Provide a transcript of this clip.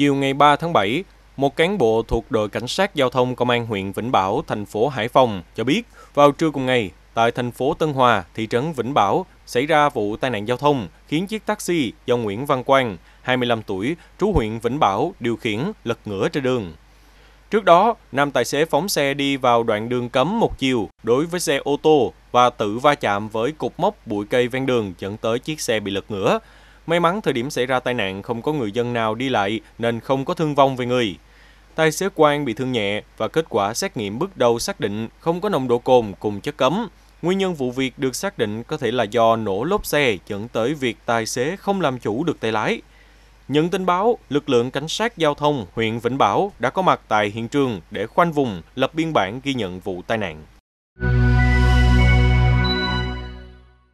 chiều ngày 3 tháng 7, một cán bộ thuộc đội cảnh sát giao thông công an huyện Vĩnh Bảo, thành phố Hải Phòng cho biết, vào trưa cùng ngày, tại thành phố Tân Hòa, thị trấn Vĩnh Bảo xảy ra vụ tai nạn giao thông khiến chiếc taxi do Nguyễn Văn Quang, 25 tuổi, trú huyện Vĩnh Bảo điều khiển lật ngửa trên đường. Trước đó, nam tài xế phóng xe đi vào đoạn đường cấm một chiều đối với xe ô tô và tự va chạm với cục mốc bụi cây ven đường dẫn tới chiếc xe bị lật ngửa. May mắn thời điểm xảy ra tai nạn không có người dân nào đi lại nên không có thương vong về người. Tài xế Quang bị thương nhẹ và kết quả xét nghiệm bước đầu xác định không có nồng độ cồn cùng chất cấm. Nguyên nhân vụ việc được xác định có thể là do nổ lốp xe dẫn tới việc tài xế không làm chủ được tay lái. Nhận tin báo, lực lượng cảnh sát giao thông huyện Vĩnh Bảo đã có mặt tại hiện trường để khoanh vùng, lập biên bản ghi nhận vụ tai nạn.